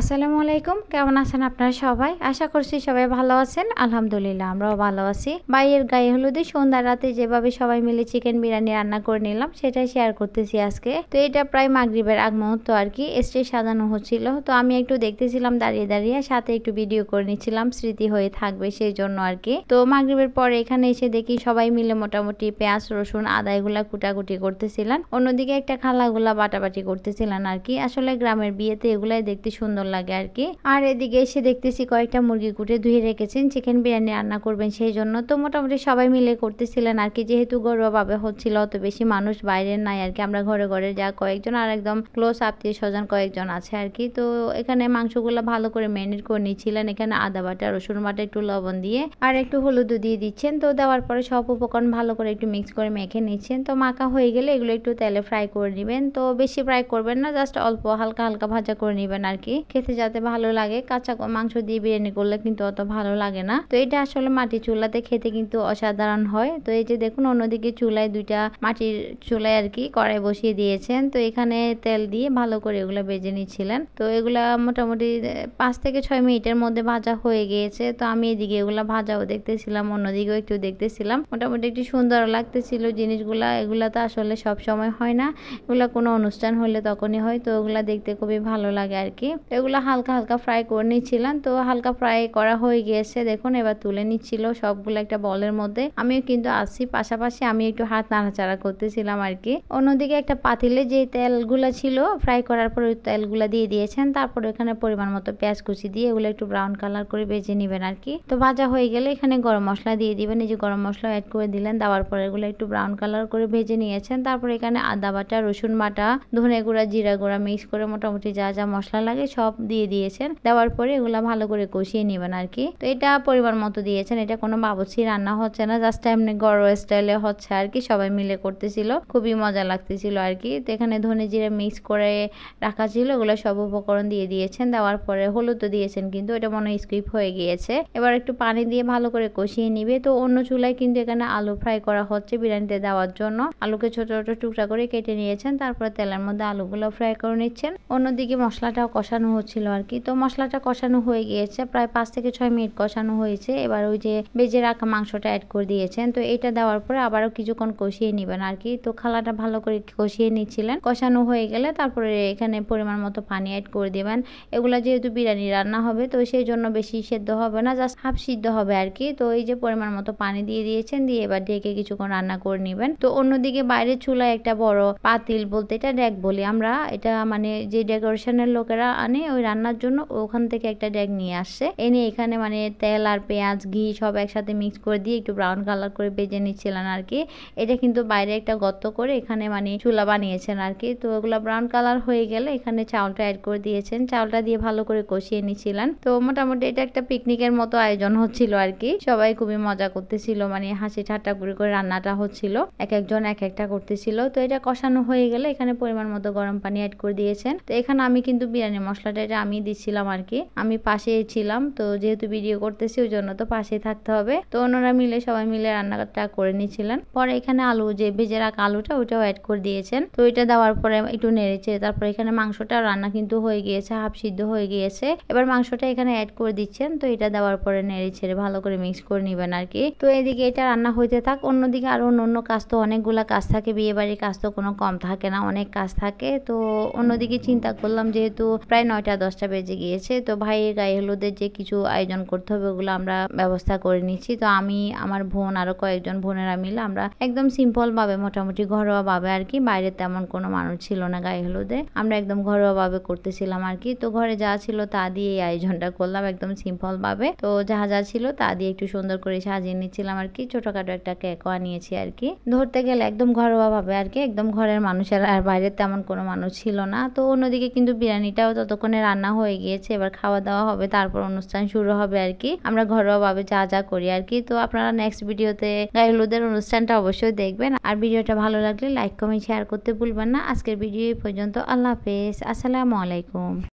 আসসালামু আলাইকুম কেমন আছেন আপনারা সবাই আশা করছি সবাই ভালো আছেন আলহামদুলিল্লাহ আমরাও ভালো আছি বাইয়ের গায়ে হলুদে সন্ধ্যা রাতে যেভাবে সবাই মিলে চিকেন বিরিয়ানি রান্না করে নিলাম সেটাই শেয়ার করতেছি আজকে তো এটা প্রায় মাগরিবের আগ মুহূর্ত আর কি স্টেজ সাজানো হচ্ছিল তো আমি একটু দেখতেছিলাম দাঁড়িয়ে দাঁড়িয়ে সাথে একটু ভিডিও করে নিচ্ছিলাম স্মৃতি হয়ে থাকবে সেই জন্য আর কি তো মাগরিবের পরে এখানে এসে দেখি সবাই মিলে মোটামুটি পেঁয়াজ রসুন আদা গুলা কুটাকুটি করতেছিলেন অন্যদিকে একটা খালাগুলা বাটাবাটি করতেছিলেন আর কি আসলে গ্রামের বিয়েতে এগুলাই দেখতে সুন্দর সুন্দর লাগে আর কি আর এদিকে এসে দেখতেছি কয়েকটা মুরগি কুটে ধুয়ে রেখেছেন চিকেন বিরিয়ানি রান্না করবেন সেই জন্য তো মোটামুটি সবাই মিলে করতেছিলেন আর কি যেহেতু ঘরোয়াভাবে হচ্ছিল অত বেশি মানুষ বাইরের নাই আর কি আমরা ঘরে ঘরে যা কয়েকজন আর একদম ক্লোজ আত্মীয় স্বজন কয়েকজন আছে আর কি তো এখানে মাংসগুলো ভালো করে ম্যারিনেট করে নিচ্ছিলেন এখানে আদা বাটা রসুন বাটা একটু লবণ দিয়ে আর একটু হলুদ দিয়ে দিচ্ছেন তো দেওয়ার পরে সব উপকরণ ভালো করে একটু মিক্স করে মেখে নিচ্ছেন তো মাখা হয়ে গেলে এগুলো একটু তেলে ফ্রাই করে নেবেন তো বেশি ফ্রাই করবেন না জাস্ট অল্প হালকা হালকা ভাজা করে নেবেন আর কি খেতে যাতে ভালো লাগে কাঁচা মাংস দিয়ে বিরিয়ানি করলে কিন্তু অত ভালো লাগে না তো এটা আসলে মাটি চুলাতে খেতে কিন্তু অসাধারণ হয় তো এই যে দেখুন অন্যদিকে চুলায় দুইটা মাটির চুলায় আর কি কড়াই বসিয়ে দিয়েছেন তো এখানে তেল দিয়ে ভালো করে এগুলো বেজে নিচ্ছিলেন তো এগুলা মোটামুটি পাঁচ থেকে ছয় মিনিটের মধ্যে ভাজা হয়ে গিয়েছে তো আমি এদিকে এগুলো ভাজাও দেখতেছিলাম অন্যদিকেও একটু দেখতেছিলাম মোটামুটি একটু সুন্দর লাগতেছিল জিনিসগুলা এগুলা তো আসলে সব সময় হয় না এগুলা কোনো অনুষ্ঠান হলে তখনই হয় তো ওগুলা দেখতে খুবই ভালো লাগে আর কি এগুলো হালকা হালকা ফ্রাই করে নিচ্ছিলাম তো হালকা ফ্রাই করা হয়ে গিয়েছে দেখুন এবার তুলে নিচ্ছিল সবগুলো একটা বলের মধ্যে আমিও কিন্তু আসছি পাশাপাশি আমি একটু হাত নাড়াচাড়া করতেছিলাম আর কি অন্যদিকে একটা পাতিলে যে তেলগুলো ছিল ফ্রাই করার পরে ওই তেলগুলো দিয়ে দিয়েছেন তারপর এখানে পরিমাণ মতো পেঁয়াজ কুচি দিয়ে এগুলো একটু ব্রাউন কালার করে ভেজে নেবেন আর কি তো ভাজা হয়ে গেলে এখানে গরম মশলা দিয়ে দিবেন এই যে গরম মশলা অ্যাড করে দিলেন দেওয়ার পরে এগুলো একটু ব্রাউন কালার করে ভেজে নিয়েছেন তারপর এখানে আদা বাটা রসুন বাটা ধনে গুঁড়া জিরা গুঁড়া মিক্স করে মোটামুটি যা যা মশলা লাগে সব সব দিয়ে দিয়েছেন দেওয়ার পরে এগুলো ভালো করে কষিয়ে নেবেন আর কি তো এটা পরিবার মতো দিয়েছেন এটা কোনো বাবুচি রান্না হচ্ছে না জাস্ট এমনি গরম স্টাইলে হচ্ছে আর কি সবাই মিলে করতেছিল খুবই মজা লাগতেছিল আর কি তো এখানে ধনে জিরে মিক্স করে রাখা ছিল ওগুলো সব উপকরণ দিয়ে দিয়েছেন দেওয়ার পরে হলুদ দিয়েছেন কিন্তু এটা মনে হয় স্কিপ হয়ে গিয়েছে এবার একটু পানি দিয়ে ভালো করে কষিয়ে নিবে তো অন্য চুলায় কিন্তু এখানে আলু ফ্রাই করা হচ্ছে বিরিয়ানিতে দেওয়ার জন্য আলুকে ছোট ছোট টুকরা করে কেটে নিয়েছেন তারপরে তেলের মধ্যে আলুগুলো ফ্রাই করে নিচ্ছেন অন্যদিকে মশলাটাও কষানো হচ্ছিল আর কি তো মশলাটা কষানো হয়ে গিয়েছে প্রায় পাঁচ থেকে ছয় মিনিট কষানো হয়েছে এবার ওই যে বেজে রাখা মাংসটা অ্যাড করে দিয়েছেন তো এটা দেওয়ার পরে আবারও কিছুক্ষণ কষিয়ে নেবেন আর কি তো খালাটা ভালো করে কষিয়ে নিচ্ছিলেন কষানো হয়ে গেলে তারপরে এখানে পরিমাণ মতো পানি অ্যাড করে দেবেন এগুলো যেহেতু বিরিয়ানি রান্না হবে তো সেই জন্য বেশি সেদ্ধ হবে না জাস্ট হাফ সিদ্ধ হবে আর কি তো এই যে পরিমাণ মতো পানি দিয়ে দিয়েছেন দিয়ে এবার ঢেকে কিছুক্ষণ রান্না করে নেবেন তো অন্যদিকে বাইরে চুলায় একটা বড় পাতিল বলতে এটা ডেক বলি আমরা এটা মানে যে ডেকোরেশনের লোকেরা আনে ওই রান্নার জন্য ওখান থেকে একটা ড্যাগ নিয়ে আসছে এনে এখানে মানে তেল আর পেঁয়াজ ঘি সব একসাথে মিক্স করে দিয়ে একটু ব্রাউন কালার করে ভেজে নিচ্ছিলেন আর কি এটা কিন্তু বাইরে একটা গর্ত করে এখানে মানে চুলা বানিয়েছেন আর কি তো ওগুলো ব্রাউন কালার হয়ে গেলে এখানে চাউলটা অ্যাড করে দিয়েছেন চাউলটা দিয়ে ভালো করে কষিয়ে নিয়েছিলেন তো মোটামুটি এটা একটা পিকনিকের মতো আয়োজন হচ্ছিল আর কি সবাই খুবই মজা করতেছিল মানে হাসি ঠাট্টা করে করে রান্নাটা হচ্ছিল এক একজন এক একটা করতেছিল তো এটা কষানো হয়ে গেলে এখানে পরিমাণ মতো গরম পানি অ্যাড করে দিয়েছেন তো এখানে আমি কিন্তু বিরিয়ানি মশলা মশলাটা আমি দিচ্ছিলাম আর কি আমি পাশে ছিলাম তো যেহেতু ভিডিও করতেছি ওই জন্য তো পাশেই থাকতে হবে তো ওনারা মিলে সবাই মিলে রান্নাটা করে নিয়েছিলেন পরে এখানে আলু যে ভেজে রাখা আলুটা ওইটাও অ্যাড করে দিয়েছেন তো এটা দেওয়ার পরে একটু নেড়েছে তারপর এখানে মাংসটা রান্না কিন্তু হয়ে গিয়েছে হাফ সিদ্ধ হয়ে গিয়েছে এবার মাংসটা এখানে অ্যাড করে দিচ্ছেন তো এটা দেওয়ার পরে নেড়ে ছেড়ে ভালো করে মিক্স করে নেবেন আর কি তো এদিকে এটা রান্না হইতে থাক অন্যদিকে আরও অন্য অন্য কাজ তো অনেকগুলা কাজ থাকে বিয়ে বাড়ির কাজ তো কোনো কম থাকে না অনেক কাজ থাকে তো অন্যদিকে চিন্তা করলাম যেহেতু প্রায় নয় নয়টা দশটা বেজে গিয়েছে তো ভাইয়ের গায়ে হলুদের যে কিছু আয়োজন করতে হবে ওগুলো আমরা ব্যবস্থা করে নিচ্ছি তো আমি আমার বোন আরও কয়েকজন বোনেরা মিলে আমরা একদম সিম্পলভাবে মোটামুটি ঘরোয়াভাবে আর কি বাইরে তেমন কোনো মানুষ ছিল না গায়ে হলুদে আমরা একদম ঘরোয়াভাবে করতেছিলাম আর কি তো ঘরে যা ছিল তা দিয়ে এই আয়োজনটা করলাম একদম সিম্পলভাবে তো যা যা ছিল তা দিয়ে একটু সুন্দর করে সাজিয়ে নিচ্ছিলাম আর কি ছোটোখাটো একটা কেক আনিয়েছি আর কি ধরতে গেলে একদম ঘরোয়াভাবে আর কি একদম ঘরের মানুষের আর বাইরে তেমন কোনো মানুষ ছিল না তো অন্যদিকে কিন্তু বিরিয়ানিটাও ততক্ষণ ধরনের রান্না হয়ে গিয়েছে এবার খাওয়া দাওয়া হবে তারপর অনুষ্ঠান শুরু হবে আর কি আমরা ঘরোয়াভাবে যা যা করি আর কি তো আপনারা নেক্সট ভিডিওতে গায়ে হলুদের অনুষ্ঠানটা অবশ্যই দেখবেন আর ভিডিওটা ভালো লাগলে লাইক কমেন্ট শেয়ার করতে ভুলবেন না আজকের ভিডিও এই পর্যন্ত আল্লাহ হাফেজ আসসালামু আলাইকুম